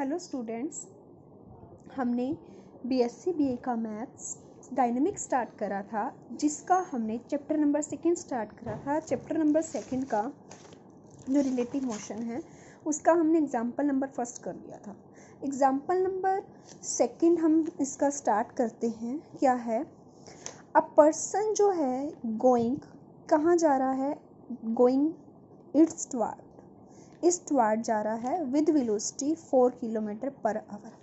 hello students हमने B S C B A का maths dynamic start करा था जिसका हमने चैप्टर नंबर सेकंड स्टार्ट करा था चैप्टर नंबर सेकंड का जो रिलेटिव मोशन है उसका हमने एग्जाम्पल नंबर फर्स्ट कर लिया था एग्जाम्पल नंबर सेकंड हम इसका स्टार्ट करते हैं क्या है अ पर्सन जो है गोइंग कहाँ जा रहा है गोइंग इट्स ट्वार ईस्टवार्ड जा रहा है with velocity four kilometre per hour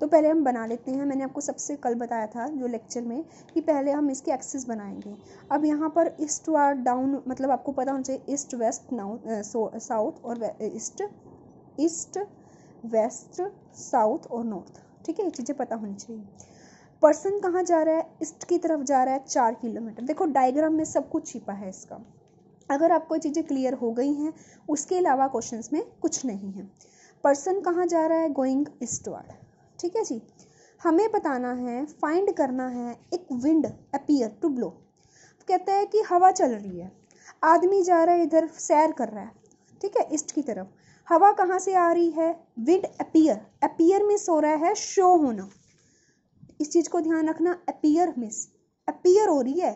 तो पहले हम बना लेते हैं मैंने आपको सबसे कल बताया था जो लेक्चर में कि पहले हम इसके एक्सिस बनाएंगे अब यहाँ पर ईस्ट वार्ड डाउन मतलब आपको पता होना चाहिए ईस्ट वेस्ट नाउथ साउथ और ईस्ट ईस्ट वेस्ट साउथ और नॉर्थ ठीक है ये चीज़ें पता होनी चाहिए पर्सन कहाँ जा रहा है ईस्ट की तरफ जा रहा है चार किलोमीटर देखो डायग्राम में सब कुछ छिपा है इसका अगर आपको चीज़ें क्लियर हो गई हैं उसके अलावा क्वेश्चंस में कुछ नहीं है पर्सन कहाँ जा रहा है गोइंग ईस्टवर्ड ठीक है जी हमें बताना है फाइंड करना है एक विंड अपीयर टू ब्लो कहते हैं कि हवा चल रही है आदमी जा रहा है इधर सैर कर रहा है ठीक है ईस्ट की तरफ हवा कहाँ से आ रही है विंड अपीयर अपीयर मिस हो रहा है शो होना इस चीज़ को ध्यान रखना अपीयर मिस अपीयर हो रही है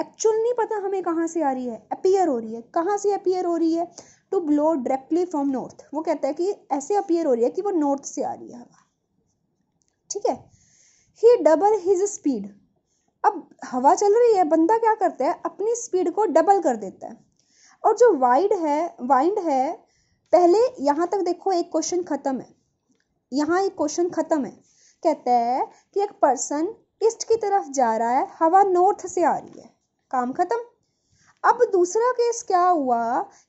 एक्चुअल नहीं पता हमें कहाँ से आ रही है अपीयर हो रही है कहाँ से अपीयर हो रही है to blow directly from north वो कहता है कि ऐसे अपीयर हो रही है कि वो नॉर्थ से आ रही है हवा ठीक है ही डबल हिज स्पीड अब हवा चल रही है बंदा क्या करता है अपनी स्पीड को डबल कर देता है और जो वाइड है वाइंड है पहले यहाँ तक देखो एक क्वेश्चन ख़त्म है यहाँ एक क्वेश्चन ख़त्म है कहता है कि एक पर्सन ईस्ट की तरफ जा रहा है हवा नॉर्थ से आ रही है काम खत्म अब दूसरा केस क्या हुआ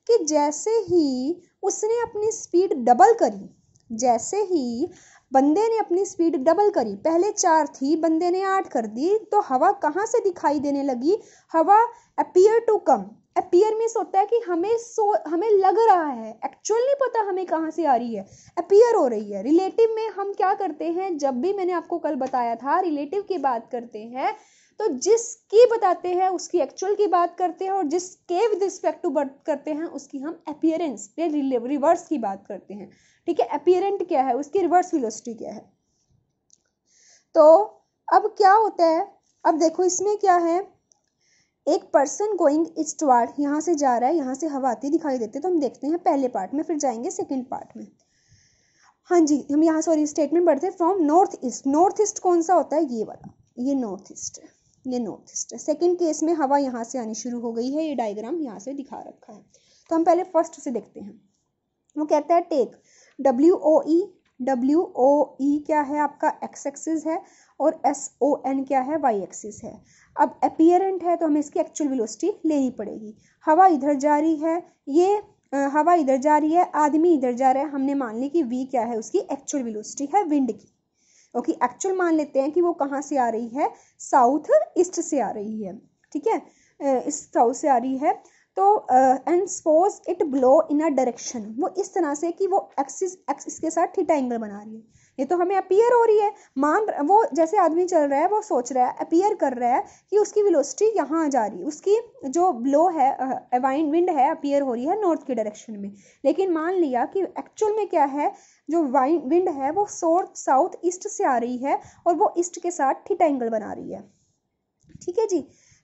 कि जैसे ही उसने अपनी स्पीड डबल करी जैसे ही बंदे ने अपनी स्पीड डबल करी पहले चार थी बंदे ने आठ कर दी तो हवा कहाँ से दिखाई देने लगी हवा appear to come appear means होता है कि हमें सो हमें लग रहा है एक्चुअल नहीं पता हमें कहाँ से आ रही है अपियर हो रही है रिलेटिव में हम क्या करते हैं जब भी मैंने आपको कल बताया था रिलेटिव की बात करते हैं तो जिसकी बताते हैं उसकी एक्चुअल की बात करते हैं और जिसके विद रिस्पेक्ट टू बर्थ करते हैं उसकी हम अपियरेंस रिवर्स की बात करते हैं ठीक है अपियरेंट क्या है उसकी रिवर्स विलोसिटी क्या है तो अब क्या होता है अब देखो इसमें क्या है एक पर्सन गोइंग इज टुवार्ड यहाँ से जा रहा है यहाँ से हवा आती दिखाई देते तो हम देखते हैं पहले पार्ट में फिर जाएंगे सेकेंड पार्ट में हाँ जी हम यहाँ सॉरी स्टेटमेंट बढ़ते हैं from north east north east कौन सा होता है ये वाला ये नॉर्थ ईस्ट है ये नॉर्थ ईस्ट सेकेंड केस में हवा यहाँ से आनी शुरू हो गई है ये डायग्राम यहाँ से दिखा रखा है तो हम पहले फर्स्ट से देखते हैं वो कहता है take W O E W O E क्या है आपका एक्स एक्सिस है और एस ओ एन क्या है वाई एक्सिस है अब अपियरेंट है तो हमें इसकी एक्चुअल वेलोसिटी लेनी पड़ेगी हवा इधर जा रही है ये हवा इधर जा रही है आदमी इधर जा रहा है हमने मान ली कि वी क्या है उसकी एक्चुअल वेलोसिटी है विंड की ओके एक्चुअल मान लेते हैं कि वो कहाँ से आ रही है साउथ ईस्ट से आ रही है ठीक है uh, इस साउथ से आ रही है तो and suppose it blow in a direction वो इस तरह से कि वो एक्सिस एक्स के साथ थीटा एंगल बना रही है ये तो हमें अपीयर हो रही है मान वो जैसे आदमी चल रहा है वो सोच रहा है अपीयर कर रहा है कि उसकी वेलोसिटी यहाँ जा रही है उसकी जो ब्लो है वाइंड uh, विंड है अपीयर हो रही है नॉर्थ की डायरेक्शन में लेकिन मान लिया कि एक्चुअल में क्या है जो विंड है वो साउथ ईस्ट से आ रही है और वो ईस्ट के साथ थीटा एंगल बना रही है ठीक है जी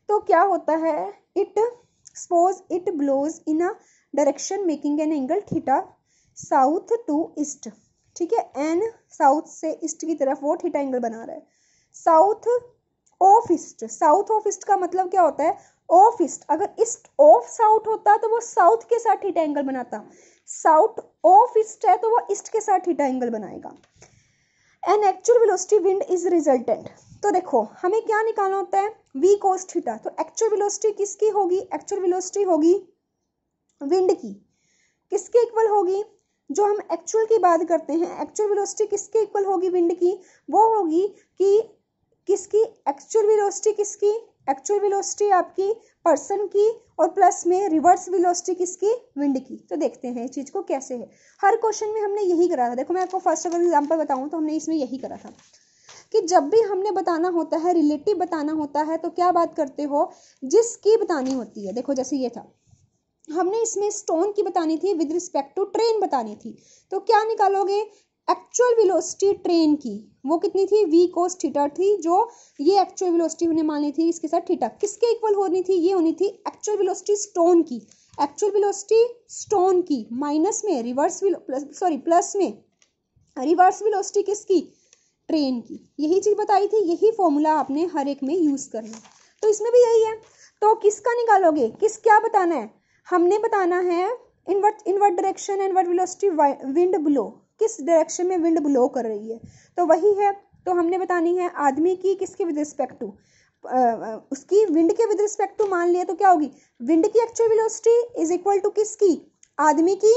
तो क्या होता है it suppose it blows in a direction making an angle theta south to east ठीक है एन साउथ से ईस्ट की तरफ वो थीटा एंगल बना रहा है south of east south of east का मतलब क्या होता है ऑफ ईस्ट अगर ईस्ट ऑफ साउथ होता तो वो साउथ के साथ थीटा एंगल बनाता साउथ ऑफ ईस्ट है तो वो ईस्ट के साथ थीटा एंगल बनाएगा an actual velocity wind is resultant तो देखो हमें क्या निकालना होता है वी कोस थीटा तो एक्चुअल वेलोसिटी किसकी होगी एक्चुअल वेलोसिटी होगी विंड की किसके इक्वल होगी जो हम एक्चुअल की बात करते हैं एक्चुअल वेलोसिटी किसके इक्वल होगी विंड की वो होगी कि किसकी एक्चुअल वेलोसिटी किसकी एक्चुअल वेलोसिटी आपकी पर्सन की और प्लस में रिवर्स वेलोसिटी किसकी विंड की तो देखते हैं चीज को कैसे है हर क्वेश्चन में हमने यही करा था देखो मैं आपको फर्स्ट अगर एग्जाम्पल बताऊं तो हमने इसमें यही करा था कि जब भी हमने बताना होता है रिलेटिव बताना होता है तो क्या बात करते हो जिसकी बतानी होती है देखो जैसे ये था हमने इसमें स्टोन की बतानी थी विद रिस्पेक्ट टू ट्रेन बतानी थी तो क्या निकालोगे एक्चुअल वेलोसिटी ट्रेन की वो कितनी थी वी कोस थीटा थी जो ये एक्चुअल वेलोसिटी होने वाली थी इसके साथ थीटा किसके इक्वल होनी थी ये होनी थी एक्चुअल वेलोसिटी स्टोन की एक्चुअल वेलोसिटी स्टोन की माइनस में रिवर्स सॉरी प्लस में रिवर्स वेलोसिटी किसकी ट्रेन की यही चीज़ बताई थी यही फॉर्मूला आपने हर एक में यूज़ करना तो इसमें भी यही है तो किसका निकालोगे किस क्या बताना है हमने बताना है invert invert direction invert velocity wind blow किस डायरेक्शन में विंड ब्लो कर रही है तो वही है तो हमने बतानी है आदमी की किसके विद रिस्पेक्ट टू उसकी विंड के विद रिस्पेक्ट टू मान लिया तो क्या होगी विंड की actual velocity is equal to किसकी आदमी की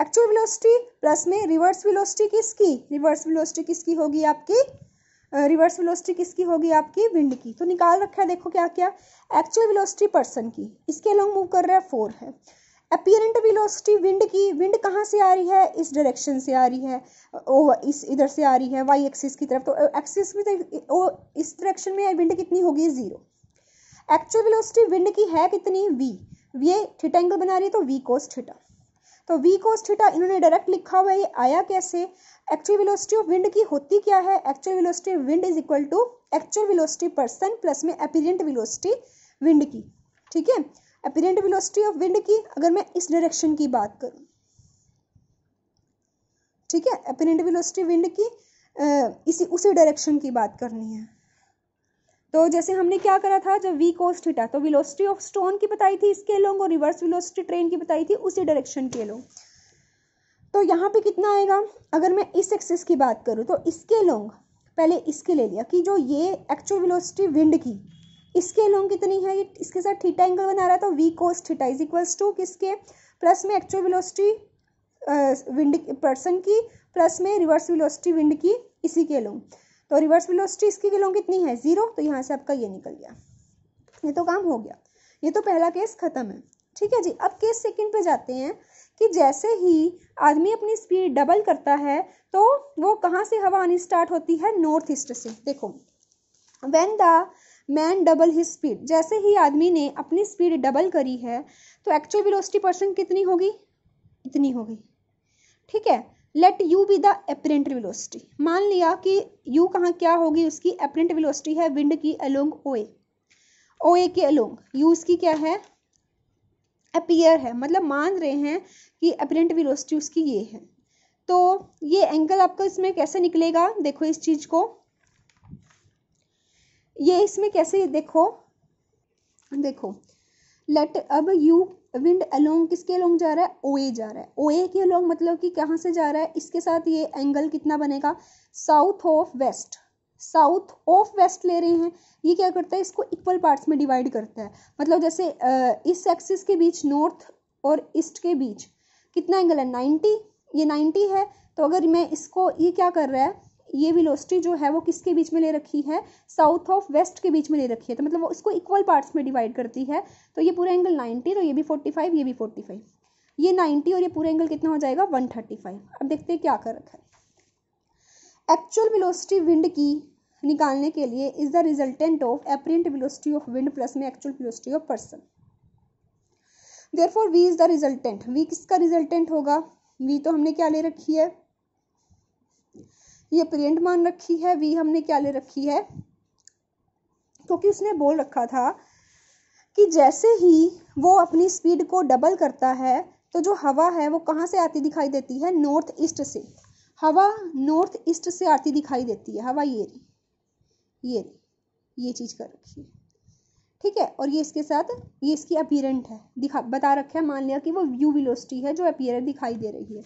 एक्चुअल वेलोसिटी प्लस में रिवर्स वेलोसिटी किसकी रिवर्स वेलोसिटी किसकी होगी आपकी रिवर्स वेलोसिटी किसकी होगी आपकी विंड की तो निकाल रखा है देखो क्या क्या एक्चुअल वेलोसिटी पर्सन की इसके अलॉन्ग मूव कर रहा है फोर है अपियरेंट वेलोसिटी विंड की विंड कहाँ से आ रही है इस डायरेक्शन से आ रही है ओ इस इधर से आ रही है वाई एक्सिस की तरफ तो एक्सिस में तो, ओ इस डायरेक्शन में विंड कितनी होगी ज़ीरो एक्चुअल वेलोसिटी विंड की है कितनी वी ये थीटा एंगल बना रही है तो वी कोस थीटा तो वी कोस थीटा इन्होंने डायरेक्ट लिखा हुआ है ये आया कैसे एक्चुअल वेलोसिटी ऑफ विंड की होती क्या है actual velocity wind is equal to actual velocity person plus में अपीरियंट वेलोसिटी विंड की ठीक है अपेरेंट वेलोसिटी ऑफ विंड की अगर मैं इस डायरेक्शन की बात करूँ ठीक है अपेरेंट वेलोसिटी विंड की इसी उसी डायरेक्शन की बात करनी है तो जैसे हमने क्या करा था जब वी कोस थीटा तो वेलोसिटी ऑफ स्टोन की बताई थी इसके लोग और रिवर्स वेलोसिटी ट्रेन की बताई थी उसी डायरेक्शन के लोग तो यहाँ पे कितना आएगा अगर मैं इस एक्सिस की बात करूँ तो इसके लोग पहले इसके ले लिया कि जो ये एक्चुअल वेलोसिटी विंड की इसके लॉन्ग कितनी है इसके साथ थीटा एंगल बना रहा है तो V cos theta is equals to किसके प्लस में एक्चुअल वेलोसिटी विंड पर्सन की प्लस में रिवर्स वेलोसिटी विंड की इसी के लॉन्ग तो रिवर्स वेलोसिटी इसकी के लॉन्ग कितनी है जीरो तो यहाँ से आपका ये निकल गया ये तो काम हो गया ये तो पहला केस खत्म है ठीक है जी अब केस सेकंड पे जाते हैं कि जैसे ही आदमी अपनी स्पीड डबल करता है तो वो कहाँ से हवा आनी स्टार्ट होती है नॉर्थ ईस्ट से देखो when the man double his speed जैसे ही आदमी ने अपनी स्पीड डबल करी है तो एक्चुअल वेलोसिटी परसेंट कितनी होगी इतनी होगी ठीक है let U be the apparent velocity मान लिया कि यू कहाँ क्या होगी उसकी एपरेंट वेलोसिटी है विंड की along O A O A के अलोंग यू उसकी क्या है अपीयर है मतलब मान रहे हैं कि एपरेंट वेलोसिटी उसकी ये है तो ये एंगल आपका इसमें कैसे निकलेगा देखो इस चीज़ को ये इसमें कैसे देखो देखो लेट अब यू विंड अलोंग किसके अलोंग जा रहा है ओ ए जा रहा है ओ ए के अलोंग मतलब कि कहाँ से जा रहा है इसके साथ ये एंगल कितना बनेगा south of west south of west ले रहे हैं ये क्या करता है इसको इक्वल पार्ट्स में डिवाइड करता है मतलब जैसे इस एक्सिस के बीच नॉर्थ और ईस्ट के बीच कितना एंगल है नाइन्टी ये नाइन्टी है तो अगर मैं इसको ये क्या कर रहा है ये विलोसिटी जो है वो किसके बीच में ले रखी है साउथ ऑफ वेस्ट के बीच में ले रखी है तो मतलब वो इसको इक्वल पार्ट्स में डिवाइड करती है तो ये पूरा एंगल 90 तो ये भी 45 ये भी 45 ये 90 और ये पूरा एंगल कितना हो जाएगा 135 अब देखते हैं क्या कर रखा है एक्चुअल विलोसिटी विंड की निकालने के लिए is the resultant of apparent velocity of wind plus में actual velocity of person therefore V is the resultant V किसका रिजल्टेंट होगा वी तो हमने क्या ले रखी है ये प्रियंट मान रखी है वी हमने क्या ले रखी है क्योंकि तो उसने बोल रखा था कि जैसे ही वो अपनी स्पीड को डबल करता है तो जो हवा है वो कहाँ से आती दिखाई देती है नॉर्थ ईस्ट से हवा नॉर्थ ईस्ट से आती दिखाई देती है हवा ये ये ये चीज़ कर रखी है ठीक है और ये इसके साथ ये इसकी अपीरेंट है दिखा बता रखा है मान लिया कि वो व्यू विलोसिटी है जो अपियरेंट दिखाई दे रही है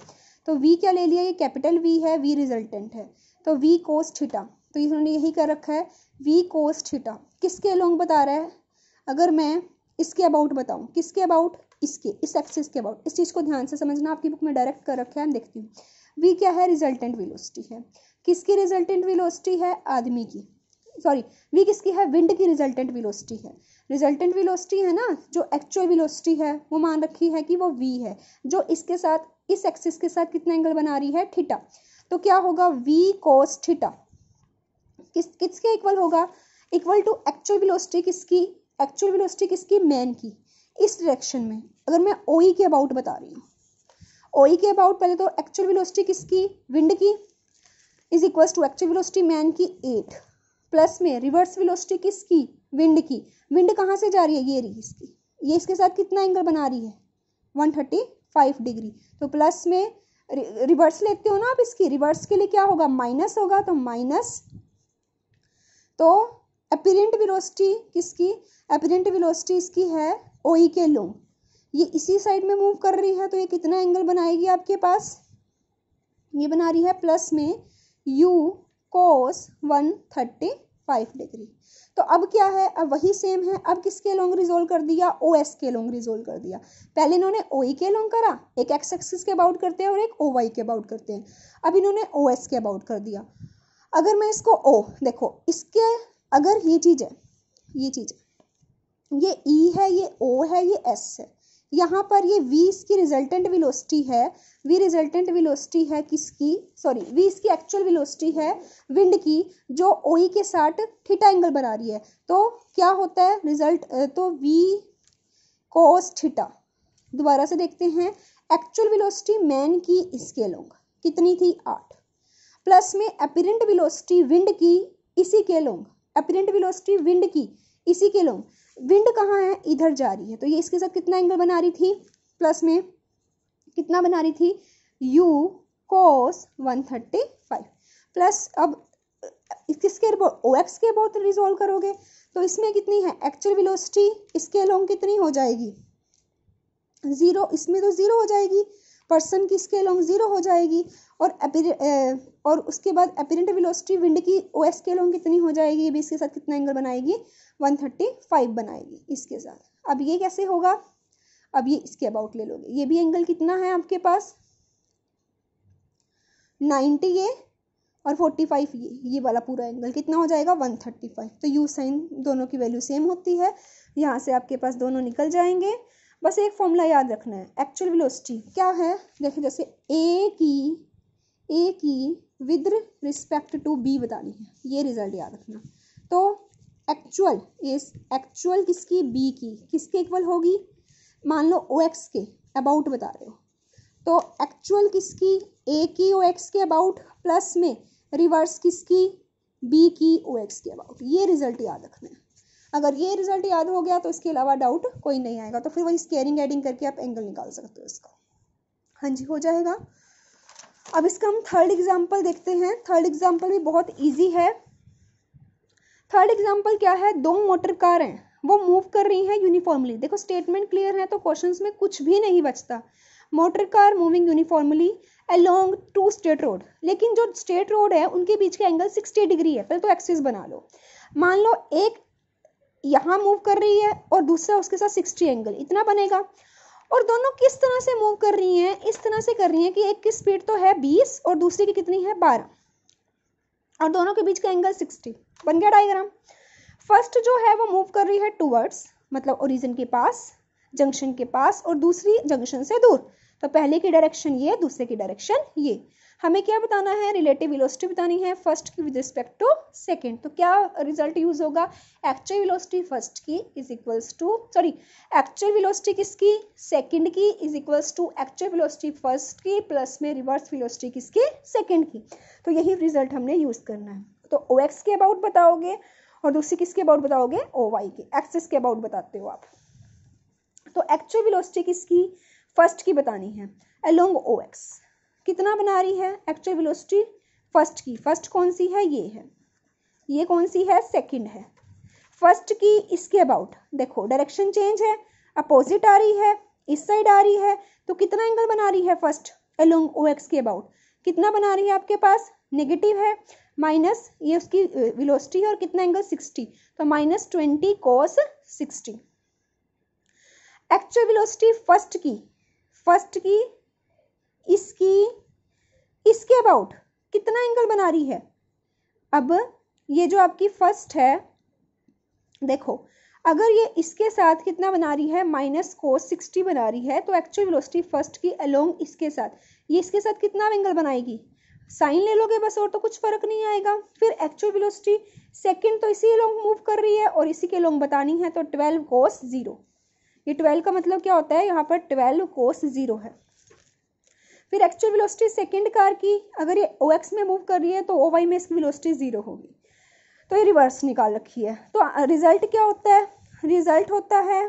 तो वी क्या ले लिया ये कैपिटल वी है वी रिजल्टेंट है तो वी कोस छिटा तो इन्होंने यही कर रखा है वी कोस छिटा किसके अलोंग बता रहा है अगर मैं इसके अबाउट बताऊँ किसके अबाउट इसके इस एक्सिस के अबाउट इस चीज़ को ध्यान से समझना आपकी बुक में डायरेक्ट कर रखा है हम देखती हूँ वी क्या है रिजल्टेंट विलोसिटी है किसकी रिजल्टेंट विलोसिटी है आदमी की सॉरी वी किसकी है विंड की रिजल्टेंट विलोसिटी है रिजल्टेंट विलोसिटी है ना जो एक्चुअल विलोसिटी है वो मान रखी है कि वो वी है जो इसके साथ इस एक्सिस के साथ कितना एंगल बना रही है थीटा तो क्या होगा वी कोस थीटा किस किसके इक्वल होगा इक्वल टू एक्चुअल वेलोसिटी किसकी एक्चुअल वेलोसिटी किसकी मैन की इस डायरेक्शन में अगर मैं ओई e के अबाउट बता रही हूँ ओई e के अबाउट पहले तो एक्चुअल वेलोसिटी किसकी विंड की is equal to actual velocity man की एट प्लस में रिवर्स वेलोसिटी किसकी विंड की विंड कहाँ से जा रही है ये रही इसकी ये इसके साथ कितना एंगल बना रही है वन थर्टी फाइव डिग्री तो प्लस में रिवर्स लेते हो ना आप इसकी रिवर्स के लिए क्या होगा माइनस होगा तो माइनस तो अपीरेंट विलोसिटी किसकी अपेरेंट विलोसिटी इसकी है ओ e के लॉन्ग ये इसी साइड में मूव कर रही है तो ये कितना एंगल बनाएगी आपके पास ये बना रही है प्लस में U cos one thirty five degree तो अब क्या है अब वही सेम है अब किसके लॉन्ग रिजोल्व कर दिया ओ एस के लॉन्ग रिजोल्व कर दिया पहले इन्होंने ओ ई e के लॉन्ग करा एक एक्स एक्सिस के अबाउट करते हैं और एक ओ वाई के अबाउट करते हैं अब इन्होंने ओ एस के अबाउट कर दिया अगर मैं इसको ओ देखो इसके अगर ये चीज़ है ये चीज़ है ये ई e है ये ओ है ये एस है यहाँ पर ये वी इसकी रिजल्टेंट विलोसिटी है वी रिजल्टेंट विलोसिटी है किसकी सॉरी वी इसकी एक्चुअल विलोसिटी है विंड की जो ओ e के साथ थीटा एंगल बना रही है तो क्या होता है रिजल्ट तो वी कोस थीटा दोबारा से देखते हैं एक्चुअल विलोसिटी मैन की इसके लोग कितनी थी आठ प्लस में अपेरेंट विलोसिटी विंड की इसी के लोग अपेरेंट विलोसिटी विंड की इसी के लोग विंड कहाँ है इधर जा रही है तो ये इसके साथ कितना एंगल बना रही थी प्लस में कितना बना रही थी U cos 135 प्लस अब किसके ओ एक्स के बहुत रिजोल्व करोगे तो इसमें कितनी है एक्चुअल वेलोसिटी इसके अलोंग कितनी हो जाएगी ज़ीरो इसमें तो ज़ीरो हो जाएगी पर्सन की स्केल ऑन जीरो हो जाएगी और अपेर और उसके बाद अपेरेंट वेलोसिटी विंड की ओ एस स्केल ऑन कितनी हो जाएगी ये भी इसके साथ कितना एंगल बनाएगी वन थर्टी फाइव बनाएगी इसके साथ अब ये कैसे होगा अब ये इसके अबाउट ले लोगे ये भी एंगल कितना है आपके पास नाइन्टी ये और फोर्टी फाइव ये ये वाला पूरा एंगल कितना हो जाएगा वन थर्टी फाइव तो यू साइन दोनों की वैल्यू सेम होती है यहाँ से आपके पास दोनों निकल जाएंगे बस एक फॉर्मूला याद रखना है एक्चुअल वेलोसिटी क्या है देखिए जैसे ए की ए की विद रिस्पेक्ट टू बी बतानी है ये रिजल्ट याद रखना तो एक्चुअल इस एक्चुअल किसकी बी की किसके इक्वल होगी मान लो ओ एक्स के अबाउट बता रहे हो तो एक्चुअल किसकी ए की ओ एक्स के अबाउट प्लस में रिवर्स किसकी बी की ओ एक्स के अबाउट ये रिजल्ट याद रखना है अगर ये रिजल्ट याद हो गया तो इसके अलावा डाउट कोई नहीं आएगा तो फिर वही स्केयरिंग एडिंग करके आप एंगल निकाल सकते हो इसका हाँ जी हो जाएगा अब इसका हम थर्ड एग्जाम्पल देखते हैं थर्ड एग्जाम्पल भी बहुत ईजी है थर्ड एग्जाम्पल क्या है दो मोटर कार हैं वो मूव कर रही हैं यूनिफॉर्मली देखो स्टेटमेंट क्लियर है तो क्वेश्चन में कुछ भी नहीं बचता motor car moving uniformly along two state road लेकिन जो स्टेट रोड है उनके बीच का एंगल सिक्सटी डिग्री है पहले तो एक्सिस बना लो मान लो एक यहाँ मूव कर रही है और दूसरा उसके साथ सिक्सटी एंगल इतना बनेगा और दोनों किस तरह से मूव कर रही हैं इस तरह से कर रही हैं कि एक की स्पीड तो है बीस और दूसरी की कितनी है बारह और दोनों के बीच का एंगल सिक्सटी बन गया डायग्राम फर्स्ट जो है वो मूव कर रही है टूवर्ड्स मतलब ओरिजिन के पास जंक्शन के पास और दूसरी जंक्शन से दूर तो पहले की डायरेक्शन ये दूसरे की डायरेक्शन ये हमें क्या बताना है रिलेटिव वेलोसिटी बतानी है फर्स्ट की विद रिस्पेक्ट टू सेकेंड तो क्या रिजल्ट यूज होगा एक्चुअल वेलोसिटी फर्स्ट की is equals to sorry actual velocity किसकी सेकेंड की is equals to actual velocity first की प्लस में रिवर्स वेलोसिटी किसकी सेकेंड की तो यही रिजल्ट हमने यूज करना है तो ओ एक्स के अबाउट बताओगे और दूसरी किसके अबाउट बताओगे ओ वाई के एक्सेस के अबाउट बताते हो आप तो एक्चुअल वेलोसिटी किसकी फर्स्ट की बतानी है अलोंग ओ एक्स कितना बना रही है एक्चुअल वेलोसिटी फर्स्ट की फर्स्ट कौन सी है ये है ये कौन सी है सेकंड है फर्स्ट की इसके अबाउट देखो डायरेक्शन चेंज है अपोजिट आ रही है इस साइड आ रही है तो कितना एंगल बना रही है फर्स्ट एलोंग ओ एक्स के अबाउट कितना बना रही है आपके पास नेगेटिव है माइनस ये उसकी विलोसिटी है और कितना एंगल सिक्सटी तो minus twenty cos sixty actual velocity first की फर्स्ट की इसकी इसके अबाउट कितना एंगल बना रही है अब ये जो आपकी फर्स्ट है देखो अगर ये इसके साथ कितना बना रही है माइनस को सिक्सटी बना रही है तो एक्चुअल वेलोसिटी फर्स्ट की अलोंग इसके साथ ये इसके साथ कितना एंगल बनाएगी साइन ले लोगे बस और तो कुछ फर्क नहीं आएगा फिर एक्चुअल वेलोसिटी सेकंड तो इसी अलोंग मूव कर रही है और इसी के अलोंग बतानी है तो ट्वेल्व कोस ज़ीरो ये ट्वेल्व का मतलब क्या होता है यहाँ पर ट्वेल्व कोस ज़ीरो है फिर एक्चुअल वेलोसिटी सेकेंड कार की अगर ये ओ एक्स में मूव कर रही है तो ओ वाई में इसकी वेलोसिटी ज़ीरो होगी तो ये रिवर्स निकाल रखी है तो रिज़ल्ट क्या होता है रिज़ल्ट होता है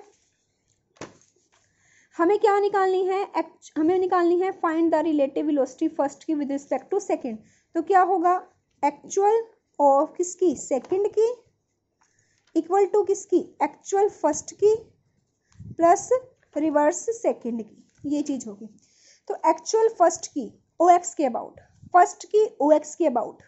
हमें क्या निकालनी है हमें निकालनी है find the relative velocity first की विद रिस्पेक्ट टू सेकंड तो क्या होगा एक्चुअल और किसकी सेकंड की इक्वल टू किसकी एक्चुअल फर्स्ट की प्लस रिवर्स सेकंड की ये चीज़ होगी तो एक्चुअल फर्स्ट की ओ एक्स के अबाउट फर्स्ट की ओ एक्स के अबाउट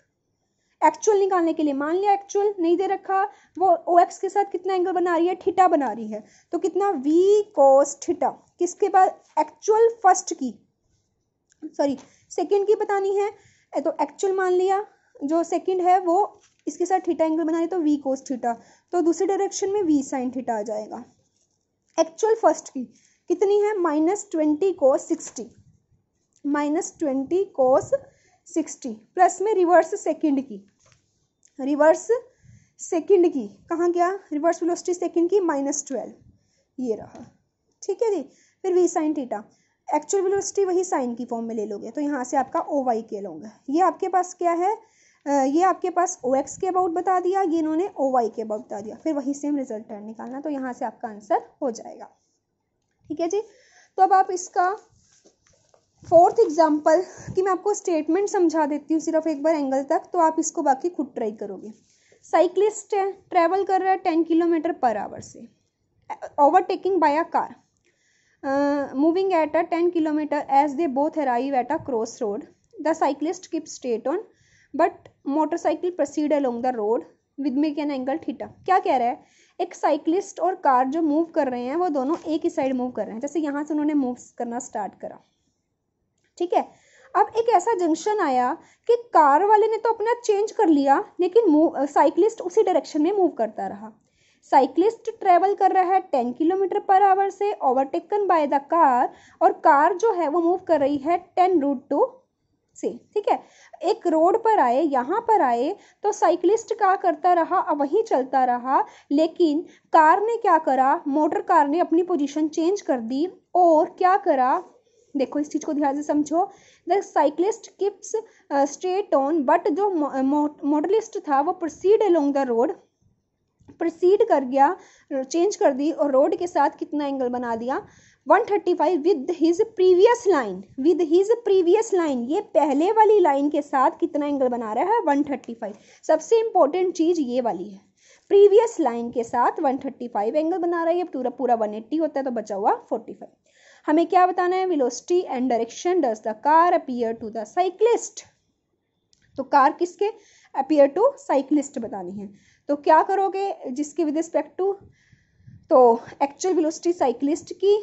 एक्चुअल निकालने के लिए मान लिया एक्चुअल नहीं दे रखा वो ओ एक्स के साथ कितना एंगल बना रही है ठीटा बना रही है तो कितना वी कोस ठीटा किसके बाद एक्चुअल फर्स्ट की सॉरी सेकेंड की बतानी है तो एक्चुअल मान लिया जो सेकेंड है वो इसके साथ ठीटा एंगल बना रही है तो वी कोस ठीटा तो दूसरी डायरेक्शन में वी साइन ठीटा आ जाएगा एक्चुअल फर्स्ट की कितनी है minus twenty cos sixty minus twenty cos sixty plus में रिवर्स सेकंड की रिवर्स सेकंड की कहाँ गया रिवर्स वेलोसिटी सेकंड की माइनस ट्वेल्व ये रहा ठीक है जी फिर V sine theta actual velocity वही साइन की फॉर्म में ले लोगे तो यहाँ से आपका ओ वाई के लोगे ये आपके पास क्या है ये आपके पास ओ एक्स के अबाउट बता दिया ये इन्होंने ओ वाई के अबाउट बता दिया फिर वही सेम रिजल्ट निकालना तो यहाँ से आपका आंसर हो जाएगा ठीक है जी तो अब आप इसका फोर्थ एग्जाम्पल कि मैं आपको स्टेटमेंट समझा देती हूँ सिर्फ एक बार एंगल तक तो आप इसको बाकी खुद ट्राई करोगे साइकिलिस्ट है ट्रैवल कर रहा है टेन किलोमीटर पर आवर से overtaking by a car moving at a ten kilometre as they both arrive at a cross road the cyclist keep straight on but motorcycle proceed along the road with make an angle theta क्या कह रहा है एक cyclist और car जो move कर रहे हैं वो दोनों एक ही साइड मूव कर रहे हैं जैसे यहाँ से उन्होंने मूव करना स्टार्ट करा ठीक है अब एक ऐसा जंक्शन आया कि कार वाले ने तो अपना चेंज कर लिया लेकिन साइकिलिस्ट उसी डायरेक्शन में मूव करता रहा साइकिलिस्ट ट्रेवल कर रहा है टेन किलोमीटर पर आवर से ओवरटेकन बाय द कार और कार जो है वो मूव कर रही है टेन रूट टू से ठीक है एक रोड पर आए यहाँ पर आए तो साइकिलिस्ट क्या करता रहा वहीं चलता रहा लेकिन कार ने क्या करा मोटर कार ने अपनी पोजीशन चेंज कर दी और क्या करा देखो इस चीज़ को ध्यान से समझो the cyclist keeps straight on but जो मॉडलिस्ट था वो proceed along the road proceed कर गया चेंज कर दी और रोड के साथ कितना एंगल बना दिया 135 with his previous line with his previous line ये पहले वाली लाइन के साथ कितना एंगल बना रहा है 135 सबसे इंपॉर्टेंट चीज़ ये वाली है प्रीवियस लाइन के साथ 135 एंगल बना रहा है ये पूरा पूरा 180 होता है तो बचा हुआ 45 हमें क्या बताना है velocity and direction does the car appear to the cyclist तो कार किसके अपीयर टू साइक्लिस्ट बतानी है तो क्या करोगे जिसके विद रिस्पेक्ट टू तो एक्चुअल वेलोसिटी साइक्लिस्ट की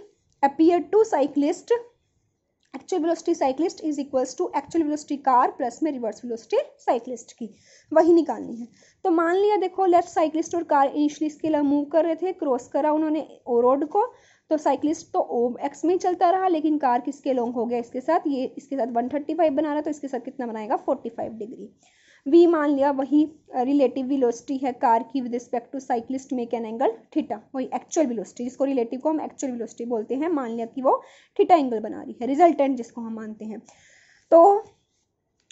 appear to cyclist actual velocity cyclist is equals to actual velocity car plus में रिवर्स वेलोसिटी साइक्लिस्ट की वही निकालनी है तो मान लिया देखो लेफ्ट साइक्लिस्ट और कार इनिशियली इसके अलावा मूव कर रहे थे क्रॉस करा उन्होंने रोड को तो साइकिलिस्ट तो ओ एक्स में चलता रहा लेकिन कार किसके लॉन्ग हो गया इसके साथ ये इसके साथ 135 बना रहा तो इसके साथ कितना बनाएगा 45 डिग्री वी मान लिया वही रिलेटिव विलोसिटी है कार की with respect to cyclist make an angle theta वही एक्चुअल विलोसिटी जिसको रिलेटिव को हम एक्चुअल विलोसिटी बोलते हैं मान लिया कि वो थीटा एंगल बना रही है रिजल्टेंट जिसको हम मानते हैं तो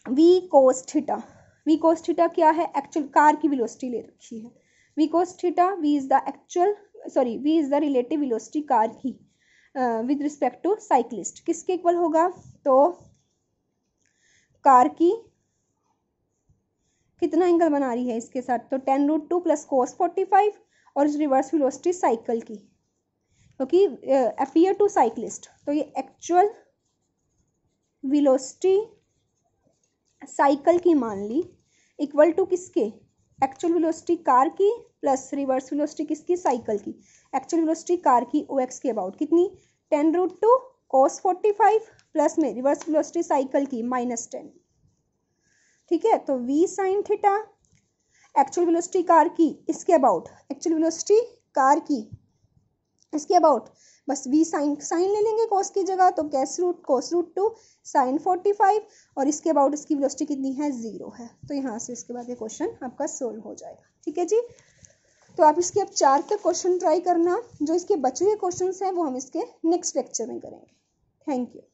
V cos theta V cos theta क्या है एक्चुअल कार की विलोसिटी ले रखी है V cos theta V is the actual sorry V is the relative velocity car ही विद रिस्पेक्ट टू साइकिलिस्ट किसके इक्वल होगा तो कार की कितना एंगल बना रही है इसके साथ तो ten root two plus cos forty five और रिवर्स वेलोसिटी साइकिल की क्योंकि अपीयर टू साइकिलिस्ट तो ये एक्चुअल वेलोसिटी साइकिल की मान ली इक्वल टू किसके एक्चुअल वेलोसिटी कार की प्लस रिवर्स वेलोसिटी किसकी साइकिल की एक्चुअल वेलोसिटी कार की ओ एक्स के अबाउट कितनी ten root two cos forty five plus में रिवर्स वेलोसिटी साइकिल की माइनस टेन ठीक है तो V sine theta actual velocity car की इसके अबाउट एक्चुअल वेलोसिटी कार की इसके अबाउट बस वी साइन साइन ले लेंगे कॉस की जगह तो cos root cos root two sine forty five और इसके अबाउट इसकी वेलोसिटी कितनी है ज़ीरो है तो यहाँ से इसके बाद ये क्वेश्चन आपका सोल्व हो जाएगा ठीक है जी तो आप इसके अब चार तक क्वेश्चन ट्राई करना जो इसके बचे हुए क्वेश्चन हैं वो हम इसके नेक्स्ट लेक्चर में करेंगे थैंक यू